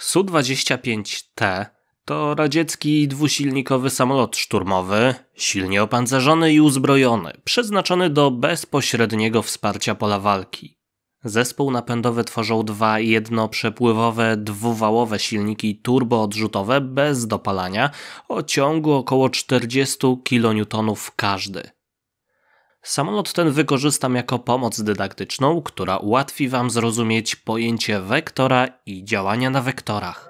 Su-25T to radziecki dwusilnikowy samolot szturmowy, silnie opancerzony i uzbrojony, przeznaczony do bezpośredniego wsparcia pola walki. Zespół napędowy tworzą dwa jednoprzepływowe dwuwałowe silniki turboodrzutowe bez dopalania o ciągu około 40 kN każdy. Samolot ten wykorzystam jako pomoc dydaktyczną, która ułatwi Wam zrozumieć pojęcie wektora i działania na wektorach.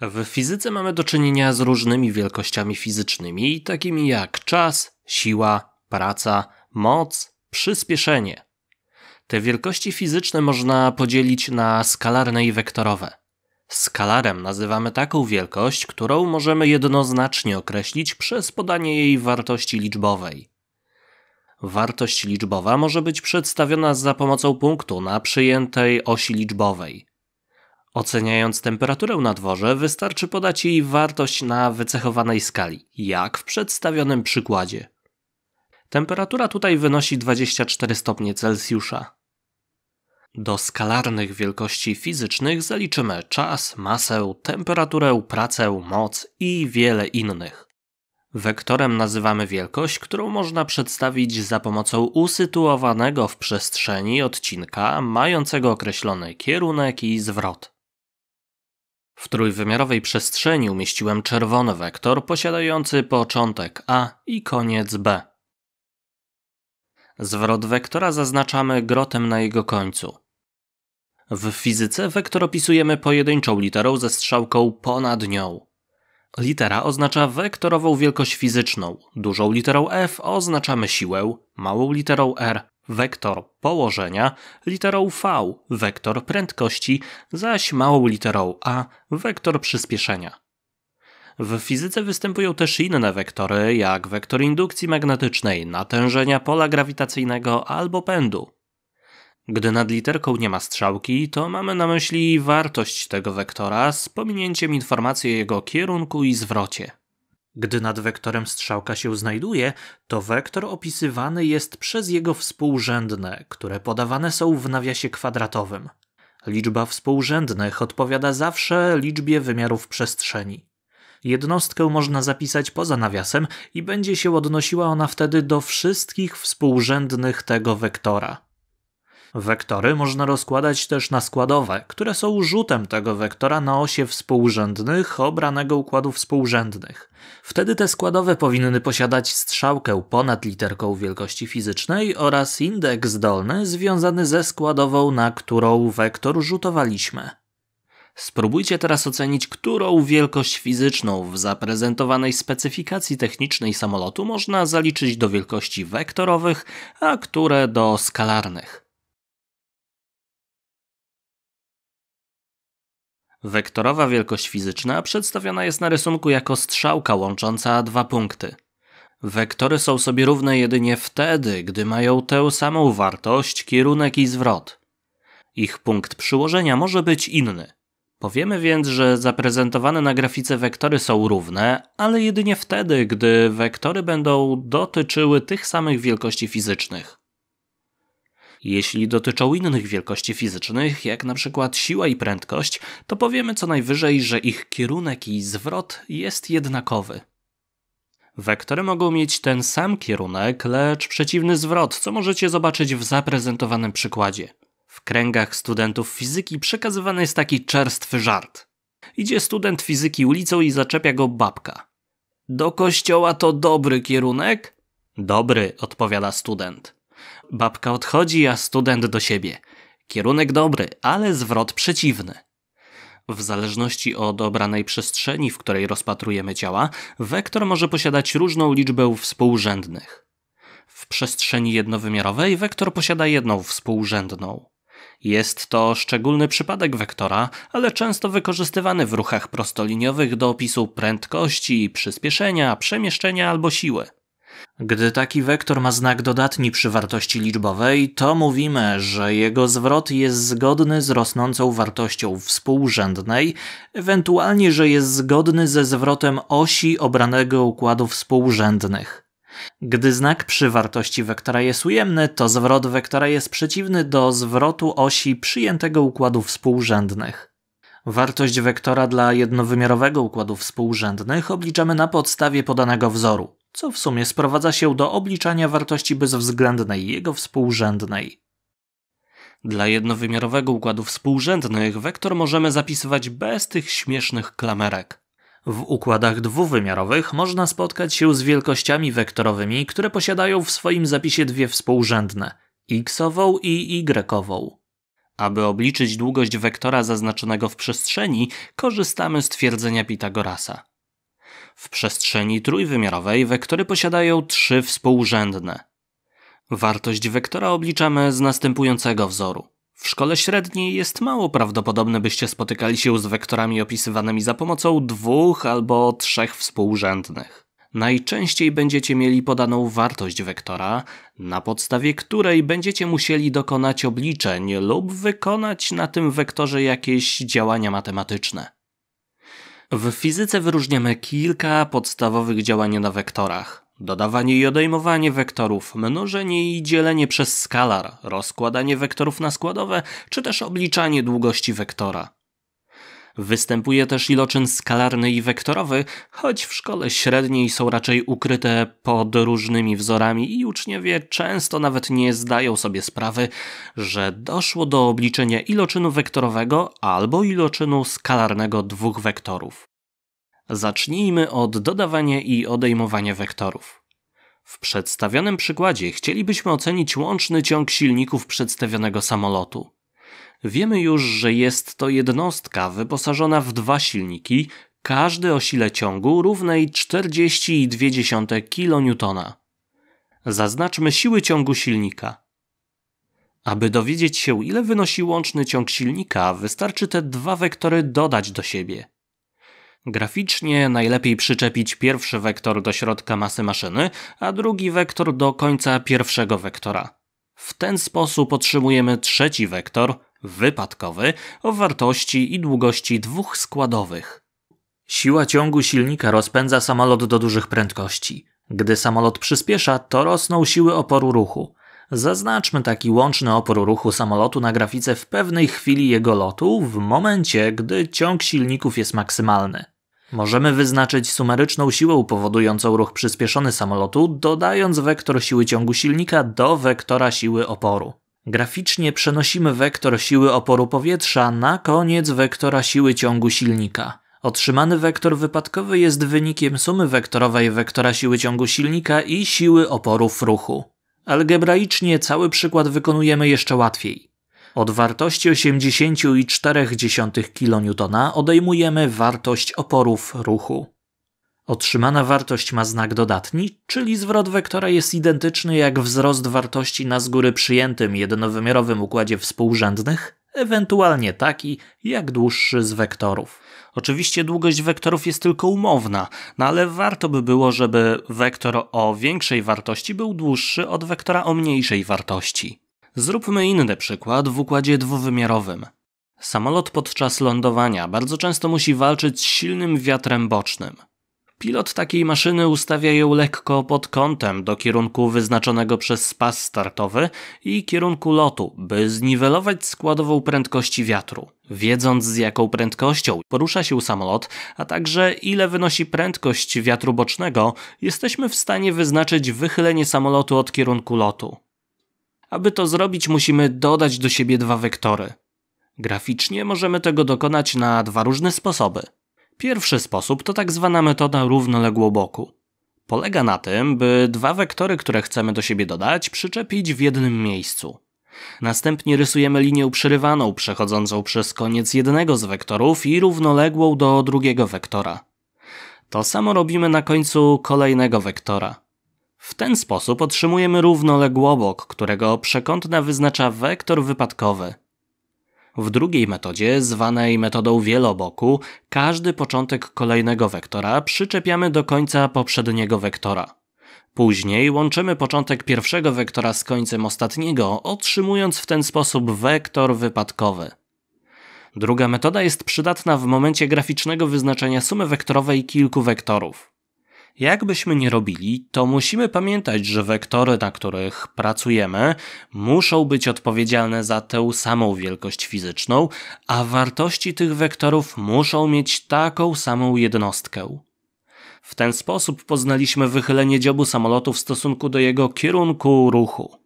W fizyce mamy do czynienia z różnymi wielkościami fizycznymi, takimi jak czas, siła, praca, moc, przyspieszenie. Te wielkości fizyczne można podzielić na skalarne i wektorowe. Skalarem nazywamy taką wielkość, którą możemy jednoznacznie określić przez podanie jej wartości liczbowej. Wartość liczbowa może być przedstawiona za pomocą punktu na przyjętej osi liczbowej. Oceniając temperaturę na dworze, wystarczy podać jej wartość na wycechowanej skali, jak w przedstawionym przykładzie. Temperatura tutaj wynosi 24 stopnie Celsjusza. Do skalarnych wielkości fizycznych zaliczymy czas, masę, temperaturę, pracę, moc i wiele innych. Wektorem nazywamy wielkość, którą można przedstawić za pomocą usytuowanego w przestrzeni odcinka mającego określony kierunek i zwrot. W trójwymiarowej przestrzeni umieściłem czerwony wektor posiadający początek A i koniec B. Zwrot wektora zaznaczamy grotem na jego końcu. W fizyce wektor opisujemy pojedynczą literą ze strzałką ponad nią. Litera oznacza wektorową wielkość fizyczną, dużą literą F oznaczamy siłę, małą literą R wektor położenia, literą V wektor prędkości, zaś małą literą A wektor przyspieszenia. W fizyce występują też inne wektory, jak wektor indukcji magnetycznej, natężenia pola grawitacyjnego albo pędu. Gdy nad literką nie ma strzałki, to mamy na myśli wartość tego wektora z pominięciem informacji o jego kierunku i zwrocie. Gdy nad wektorem strzałka się znajduje, to wektor opisywany jest przez jego współrzędne, które podawane są w nawiasie kwadratowym. Liczba współrzędnych odpowiada zawsze liczbie wymiarów przestrzeni. Jednostkę można zapisać poza nawiasem i będzie się odnosiła ona wtedy do wszystkich współrzędnych tego wektora. Wektory można rozkładać też na składowe, które są rzutem tego wektora na osie współrzędnych obranego układu współrzędnych. Wtedy te składowe powinny posiadać strzałkę ponad literką wielkości fizycznej oraz indeks dolny związany ze składową, na którą wektor rzutowaliśmy. Spróbujcie teraz ocenić, którą wielkość fizyczną w zaprezentowanej specyfikacji technicznej samolotu można zaliczyć do wielkości wektorowych, a które do skalarnych. Wektorowa wielkość fizyczna przedstawiona jest na rysunku jako strzałka łącząca dwa punkty. Wektory są sobie równe jedynie wtedy, gdy mają tę samą wartość, kierunek i zwrot. Ich punkt przyłożenia może być inny. Powiemy więc, że zaprezentowane na grafice wektory są równe, ale jedynie wtedy, gdy wektory będą dotyczyły tych samych wielkości fizycznych. Jeśli dotyczą innych wielkości fizycznych, jak na przykład siła i prędkość, to powiemy co najwyżej, że ich kierunek i zwrot jest jednakowy. Wektory mogą mieć ten sam kierunek, lecz przeciwny zwrot, co możecie zobaczyć w zaprezentowanym przykładzie. W kręgach studentów fizyki przekazywany jest taki czerstwy żart. Idzie student fizyki ulicą i zaczepia go babka. Do kościoła to dobry kierunek? Dobry, odpowiada student. Babka odchodzi, a student do siebie. Kierunek dobry, ale zwrot przeciwny. W zależności od obranej przestrzeni, w której rozpatrujemy ciała, wektor może posiadać różną liczbę współrzędnych. W przestrzeni jednowymiarowej wektor posiada jedną współrzędną. Jest to szczególny przypadek wektora, ale często wykorzystywany w ruchach prostoliniowych do opisu prędkości, przyspieszenia, przemieszczenia albo siły. Gdy taki wektor ma znak dodatni przy wartości liczbowej, to mówimy, że jego zwrot jest zgodny z rosnącą wartością współrzędnej, ewentualnie, że jest zgodny ze zwrotem osi obranego układu współrzędnych. Gdy znak przy wartości wektora jest ujemny, to zwrot wektora jest przeciwny do zwrotu osi przyjętego układu współrzędnych. Wartość wektora dla jednowymiarowego układu współrzędnych obliczamy na podstawie podanego wzoru co w sumie sprowadza się do obliczania wartości bezwzględnej jego współrzędnej. Dla jednowymiarowego układu współrzędnych wektor możemy zapisywać bez tych śmiesznych klamerek. W układach dwuwymiarowych można spotkać się z wielkościami wektorowymi, które posiadają w swoim zapisie dwie współrzędne x-ową i y-ową. Aby obliczyć długość wektora zaznaczonego w przestrzeni, korzystamy z twierdzenia Pitagorasa w przestrzeni trójwymiarowej wektory posiadają trzy współrzędne. Wartość wektora obliczamy z następującego wzoru. W szkole średniej jest mało prawdopodobne, byście spotykali się z wektorami opisywanymi za pomocą dwóch albo trzech współrzędnych. Najczęściej będziecie mieli podaną wartość wektora, na podstawie której będziecie musieli dokonać obliczeń lub wykonać na tym wektorze jakieś działania matematyczne. W fizyce wyróżniamy kilka podstawowych działań na wektorach. Dodawanie i odejmowanie wektorów, mnożenie i dzielenie przez skalar, rozkładanie wektorów na składowe, czy też obliczanie długości wektora. Występuje też iloczyn skalarny i wektorowy, choć w szkole średniej są raczej ukryte pod różnymi wzorami i uczniowie często nawet nie zdają sobie sprawy, że doszło do obliczenia iloczynu wektorowego albo iloczynu skalarnego dwóch wektorów. Zacznijmy od dodawania i odejmowania wektorów. W przedstawionym przykładzie chcielibyśmy ocenić łączny ciąg silników przedstawionego samolotu. Wiemy już, że jest to jednostka wyposażona w dwa silniki, każdy o sile ciągu równej 40,2 kN. Zaznaczmy siły ciągu silnika. Aby dowiedzieć się, ile wynosi łączny ciąg silnika, wystarczy te dwa wektory dodać do siebie. Graficznie najlepiej przyczepić pierwszy wektor do środka masy maszyny, a drugi wektor do końca pierwszego wektora. W ten sposób otrzymujemy trzeci wektor, wypadkowy o wartości i długości dwóch składowych. Siła ciągu silnika rozpędza samolot do dużych prędkości. Gdy samolot przyspiesza, to rosną siły oporu ruchu. Zaznaczmy taki łączny opór ruchu samolotu na grafice w pewnej chwili jego lotu, w momencie, gdy ciąg silników jest maksymalny. Możemy wyznaczyć sumaryczną siłę powodującą ruch przyspieszony samolotu, dodając wektor siły ciągu silnika do wektora siły oporu. Graficznie przenosimy wektor siły oporu powietrza na koniec wektora siły ciągu silnika. Otrzymany wektor wypadkowy jest wynikiem sumy wektorowej wektora siły ciągu silnika i siły oporów ruchu. Algebraicznie cały przykład wykonujemy jeszcze łatwiej. Od wartości 84,4 kN odejmujemy wartość oporów ruchu. Otrzymana wartość ma znak dodatni, czyli zwrot wektora jest identyczny jak wzrost wartości na z góry przyjętym jednowymiarowym układzie współrzędnych, ewentualnie taki jak dłuższy z wektorów. Oczywiście długość wektorów jest tylko umowna, no ale warto by było, żeby wektor o większej wartości był dłuższy od wektora o mniejszej wartości. Zróbmy inny przykład w układzie dwuwymiarowym. Samolot podczas lądowania bardzo często musi walczyć z silnym wiatrem bocznym. Pilot takiej maszyny ustawia ją lekko pod kątem do kierunku wyznaczonego przez spas startowy i kierunku lotu, by zniwelować składową prędkości wiatru. Wiedząc z jaką prędkością porusza się samolot, a także ile wynosi prędkość wiatru bocznego, jesteśmy w stanie wyznaczyć wychylenie samolotu od kierunku lotu. Aby to zrobić, musimy dodać do siebie dwa wektory. Graficznie możemy tego dokonać na dwa różne sposoby. Pierwszy sposób to tak zwana metoda równoległoboku. Polega na tym, by dwa wektory, które chcemy do siebie dodać, przyczepić w jednym miejscu. Następnie rysujemy linię przerywaną, przechodzącą przez koniec jednego z wektorów i równoległą do drugiego wektora. To samo robimy na końcu kolejnego wektora. W ten sposób otrzymujemy równoległobok, którego przekątna wyznacza wektor wypadkowy. W drugiej metodzie, zwanej metodą wieloboku, każdy początek kolejnego wektora przyczepiamy do końca poprzedniego wektora. Później łączymy początek pierwszego wektora z końcem ostatniego, otrzymując w ten sposób wektor wypadkowy. Druga metoda jest przydatna w momencie graficznego wyznaczenia sumy wektorowej kilku wektorów. Jakbyśmy nie robili, to musimy pamiętać, że wektory, na których pracujemy, muszą być odpowiedzialne za tę samą wielkość fizyczną, a wartości tych wektorów muszą mieć taką samą jednostkę. W ten sposób poznaliśmy wychylenie dziobu samolotu w stosunku do jego kierunku ruchu.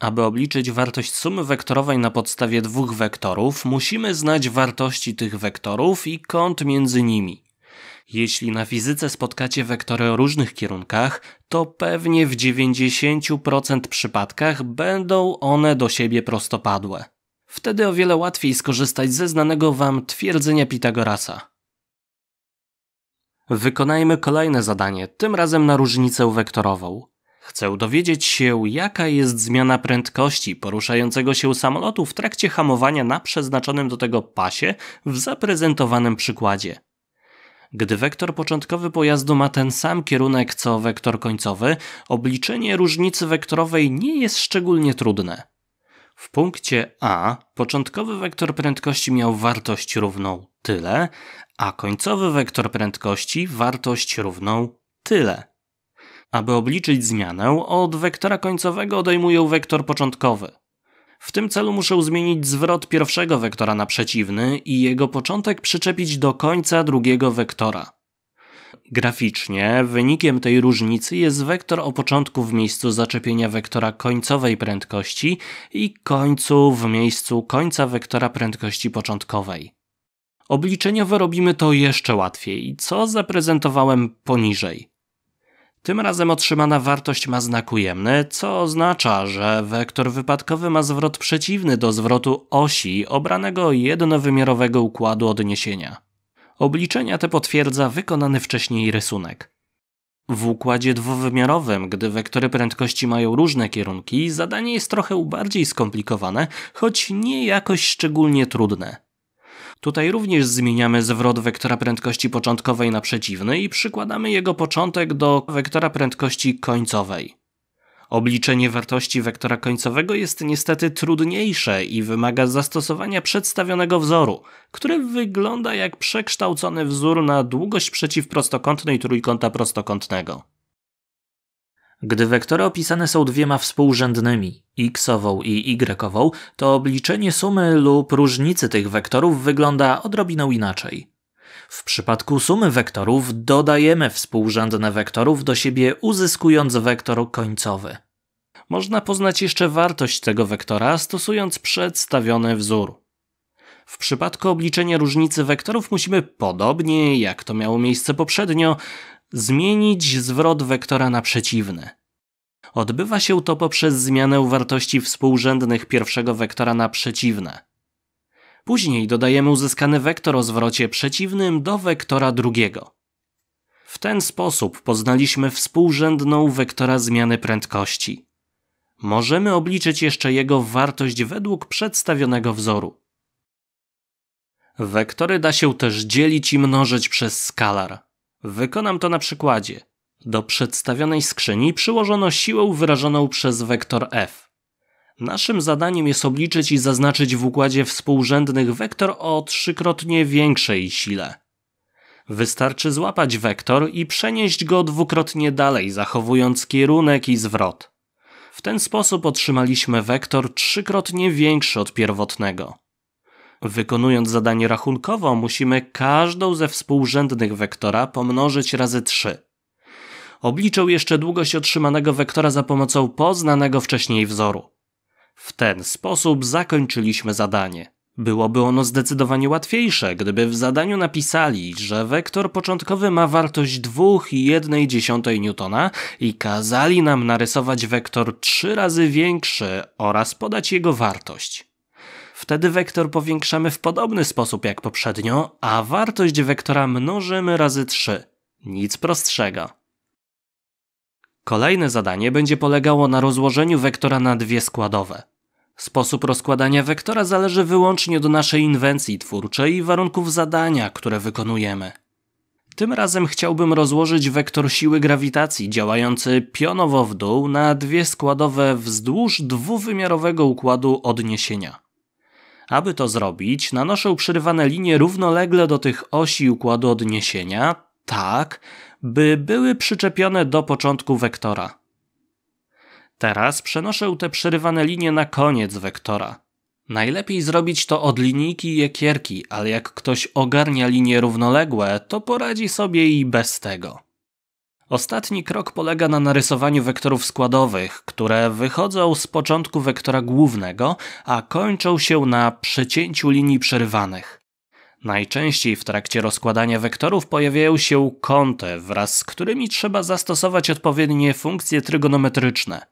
Aby obliczyć wartość sumy wektorowej na podstawie dwóch wektorów, musimy znać wartości tych wektorów i kąt między nimi. Jeśli na fizyce spotkacie wektory o różnych kierunkach, to pewnie w 90% przypadkach będą one do siebie prostopadłe. Wtedy o wiele łatwiej skorzystać ze znanego Wam twierdzenia Pitagorasa. Wykonajmy kolejne zadanie, tym razem na różnicę wektorową. Chcę dowiedzieć się, jaka jest zmiana prędkości poruszającego się samolotu w trakcie hamowania na przeznaczonym do tego pasie w zaprezentowanym przykładzie. Gdy wektor początkowy pojazdu ma ten sam kierunek co wektor końcowy, obliczenie różnicy wektorowej nie jest szczególnie trudne. W punkcie A początkowy wektor prędkości miał wartość równą tyle, a końcowy wektor prędkości wartość równą tyle. Aby obliczyć zmianę, od wektora końcowego odejmuję wektor początkowy. W tym celu muszę zmienić zwrot pierwszego wektora na przeciwny i jego początek przyczepić do końca drugiego wektora. Graficznie wynikiem tej różnicy jest wektor o początku w miejscu zaczepienia wektora końcowej prędkości i końcu w miejscu końca wektora prędkości początkowej. Obliczeniowo robimy to jeszcze łatwiej, co zaprezentowałem poniżej. Tym razem otrzymana wartość ma znak ujemny, co oznacza, że wektor wypadkowy ma zwrot przeciwny do zwrotu osi obranego jednowymiarowego układu odniesienia. Obliczenia te potwierdza wykonany wcześniej rysunek. W układzie dwuwymiarowym, gdy wektory prędkości mają różne kierunki, zadanie jest trochę bardziej skomplikowane, choć nie jakoś szczególnie trudne. Tutaj również zmieniamy zwrot wektora prędkości początkowej na przeciwny i przykładamy jego początek do wektora prędkości końcowej. Obliczenie wartości wektora końcowego jest niestety trudniejsze i wymaga zastosowania przedstawionego wzoru, który wygląda jak przekształcony wzór na długość przeciwprostokątnej trójkąta prostokątnego. Gdy wektory opisane są dwiema współrzędnymi, x-ową i y-ową, to obliczenie sumy lub różnicy tych wektorów wygląda odrobiną inaczej. W przypadku sumy wektorów dodajemy współrzędne wektorów do siebie uzyskując wektor końcowy. Można poznać jeszcze wartość tego wektora stosując przedstawiony wzór. W przypadku obliczenia różnicy wektorów musimy, podobnie jak to miało miejsce poprzednio, zmienić zwrot wektora na przeciwny. Odbywa się to poprzez zmianę wartości współrzędnych pierwszego wektora na przeciwne. Później dodajemy uzyskany wektor o zwrocie przeciwnym do wektora drugiego. W ten sposób poznaliśmy współrzędną wektora zmiany prędkości. Możemy obliczyć jeszcze jego wartość według przedstawionego wzoru. Wektory da się też dzielić i mnożyć przez skalar. Wykonam to na przykładzie. Do przedstawionej skrzyni przyłożono siłę wyrażoną przez wektor f. Naszym zadaniem jest obliczyć i zaznaczyć w układzie współrzędnych wektor o trzykrotnie większej sile. Wystarczy złapać wektor i przenieść go dwukrotnie dalej, zachowując kierunek i zwrot. W ten sposób otrzymaliśmy wektor trzykrotnie większy od pierwotnego. Wykonując zadanie rachunkowo, musimy każdą ze współrzędnych wektora pomnożyć razy 3. Obliczę jeszcze długość otrzymanego wektora za pomocą poznanego wcześniej wzoru. W ten sposób zakończyliśmy zadanie. Byłoby ono zdecydowanie łatwiejsze, gdyby w zadaniu napisali, że wektor początkowy ma wartość 2,1 newtona i kazali nam narysować wektor 3 razy większy oraz podać jego wartość. Wtedy wektor powiększamy w podobny sposób jak poprzednio, a wartość wektora mnożymy razy 3. Nic prostszego. Kolejne zadanie będzie polegało na rozłożeniu wektora na dwie składowe. Sposób rozkładania wektora zależy wyłącznie do naszej inwencji twórczej i warunków zadania, które wykonujemy. Tym razem chciałbym rozłożyć wektor siły grawitacji działający pionowo w dół na dwie składowe wzdłuż dwuwymiarowego układu odniesienia. Aby to zrobić, nanoszę przerywane linie równolegle do tych osi układu odniesienia, tak, by były przyczepione do początku wektora. Teraz przenoszę te przerywane linie na koniec wektora. Najlepiej zrobić to od linijki i ekierki, ale jak ktoś ogarnia linie równoległe, to poradzi sobie i bez tego. Ostatni krok polega na narysowaniu wektorów składowych, które wychodzą z początku wektora głównego, a kończą się na przecięciu linii przerywanych. Najczęściej w trakcie rozkładania wektorów pojawiają się kąty, wraz z którymi trzeba zastosować odpowiednie funkcje trygonometryczne.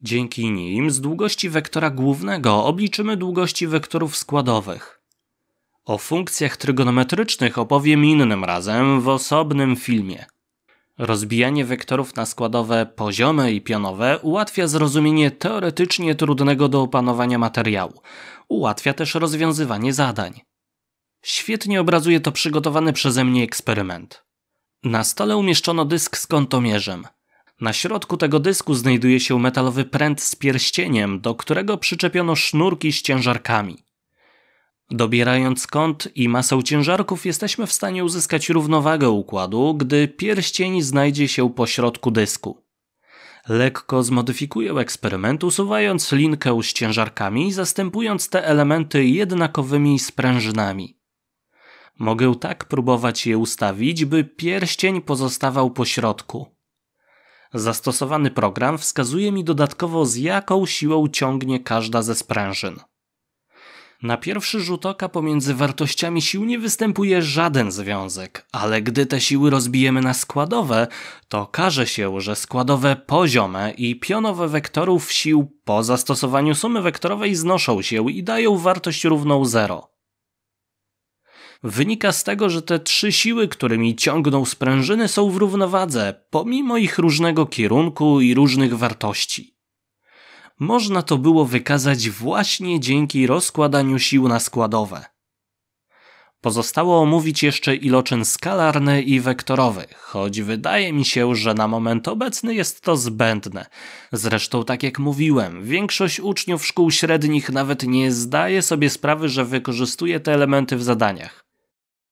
Dzięki nim z długości wektora głównego obliczymy długości wektorów składowych. O funkcjach trygonometrycznych opowiem innym razem w osobnym filmie. Rozbijanie wektorów na składowe poziome i pionowe ułatwia zrozumienie teoretycznie trudnego do opanowania materiału. Ułatwia też rozwiązywanie zadań. Świetnie obrazuje to przygotowany przeze mnie eksperyment. Na stole umieszczono dysk z kątomierzem. Na środku tego dysku znajduje się metalowy pręt z pierścieniem, do którego przyczepiono sznurki z ciężarkami. Dobierając kąt i masę ciężarków jesteśmy w stanie uzyskać równowagę układu, gdy pierścień znajdzie się po środku dysku. Lekko zmodyfikuję eksperyment, usuwając linkę z ciężarkami, zastępując te elementy jednakowymi sprężynami. Mogę tak próbować je ustawić, by pierścień pozostawał po środku. Zastosowany program wskazuje mi dodatkowo z jaką siłą ciągnie każda ze sprężyn. Na pierwszy rzut oka pomiędzy wartościami sił nie występuje żaden związek, ale gdy te siły rozbijemy na składowe, to okaże się, że składowe poziome i pionowe wektorów sił po zastosowaniu sumy wektorowej znoszą się i dają wartość równą 0 wynika z tego, że te trzy siły, którymi ciągną sprężyny, są w równowadze, pomimo ich różnego kierunku i różnych wartości można to było wykazać właśnie dzięki rozkładaniu sił na składowe. Pozostało omówić jeszcze iloczyn skalarny i wektorowy, choć wydaje mi się, że na moment obecny jest to zbędne. Zresztą, tak jak mówiłem, większość uczniów szkół średnich nawet nie zdaje sobie sprawy, że wykorzystuje te elementy w zadaniach.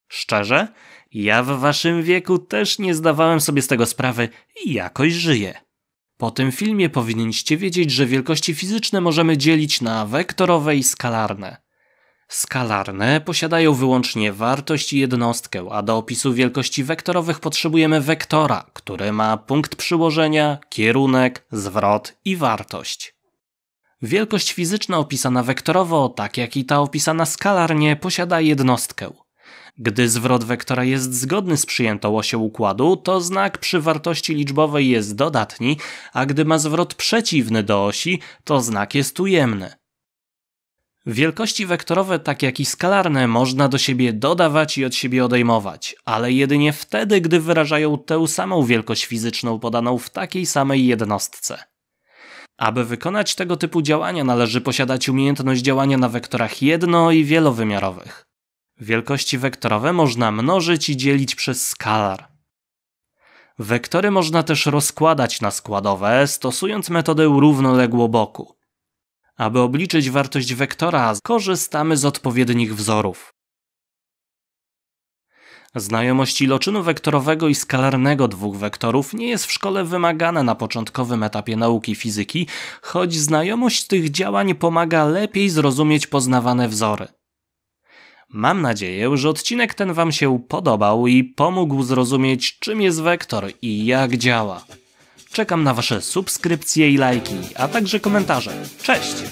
Szczerze, ja w waszym wieku też nie zdawałem sobie z tego sprawy i jakoś żyję. Po tym filmie powinniście wiedzieć, że wielkości fizyczne możemy dzielić na wektorowe i skalarne. Skalarne posiadają wyłącznie wartość i jednostkę, a do opisu wielkości wektorowych potrzebujemy wektora, który ma punkt przyłożenia, kierunek, zwrot i wartość. Wielkość fizyczna opisana wektorowo, tak jak i ta opisana skalarnie, posiada jednostkę. Gdy zwrot wektora jest zgodny z przyjętą osią układu, to znak przy wartości liczbowej jest dodatni, a gdy ma zwrot przeciwny do osi, to znak jest ujemny. Wielkości wektorowe, tak jak i skalarne, można do siebie dodawać i od siebie odejmować, ale jedynie wtedy, gdy wyrażają tę samą wielkość fizyczną podaną w takiej samej jednostce. Aby wykonać tego typu działania należy posiadać umiejętność działania na wektorach jedno- i wielowymiarowych. Wielkości wektorowe można mnożyć i dzielić przez skalar. Wektory można też rozkładać na składowe, stosując metodę równoległoboku. Aby obliczyć wartość wektora, korzystamy z odpowiednich wzorów. Znajomość iloczynu wektorowego i skalarnego dwóch wektorów nie jest w szkole wymagana na początkowym etapie nauki fizyki, choć znajomość tych działań pomaga lepiej zrozumieć poznawane wzory. Mam nadzieję, że odcinek ten Wam się podobał i pomógł zrozumieć, czym jest wektor i jak działa. Czekam na Wasze subskrypcje i lajki, a także komentarze. Cześć!